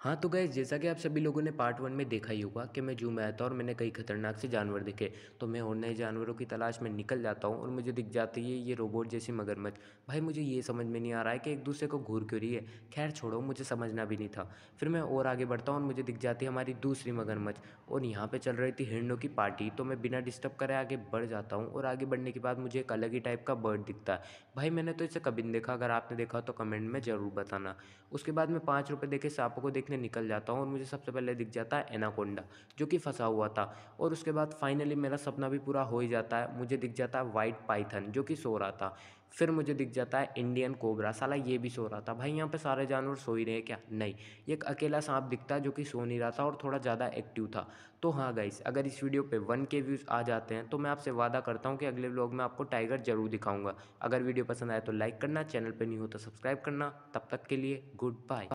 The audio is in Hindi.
हाँ तो गए जैसा कि आप सभी लोगों ने पार्ट वन में देखा ही होगा कि मैं जू में आया था और मैंने कई खतरनाक से जानवर देखे तो मैं और नए जानवरों की तलाश में निकल जाता हूँ और मुझे दिख जाती है ये रोबोट जैसी मगरमच्छ भाई मुझे ये समझ में नहीं आ रहा है कि एक दूसरे को घूर क्यों रही है खैर छोड़ो मुझे समझना भी नहीं था फिर मैं और आगे बढ़ता हूँ और मुझे दिख जाती है हमारी दूसरी मगरमच्छ और यहाँ पर चल रही थी हिरणों की पार्टी तो मैं बिना डिस्टर्ब करे आगे बढ़ जाता हूँ और आगे बढ़ने के बाद मुझे एक अलग ही टाइप का बर्ड दिखता है भाई मैंने तो इसे कभी नहीं देखा अगर आपने देखा तो कमेंट में ज़रूर बताना उसके बाद मैं पाँच रुपये देखे सांपों को देख देखने निकल जाता हूँ और मुझे सबसे पहले दिख जाता है एनाकोंडा जो कि फंसा हुआ था और उसके बाद फाइनली मेरा सपना भी पूरा हो ही जाता है मुझे दिख जाता है वाइट पाइथन जो कि सो रहा था फिर मुझे दिख जाता है इंडियन कोबरा साला ये भी सो रहा था भाई यहाँ पे सारे जानवर सो ही रहे क्या नहीं एक अकेला सांप दिखता है जो कि सो नहीं रहा था और थोड़ा ज़्यादा एक्टिव था तो हाँ गाइस अगर इस वीडियो पे वन के व्यूज़ आ जाते हैं तो मैं आपसे वादा करता हूँ कि अगले व्लॉग में आपको टाइगर ज़रूर दिखाऊंगा अगर वीडियो पसंद आए तो लाइक करना चैनल पर नहीं हो तो सब्सक्राइब करना तब तक के लिए गुड बाय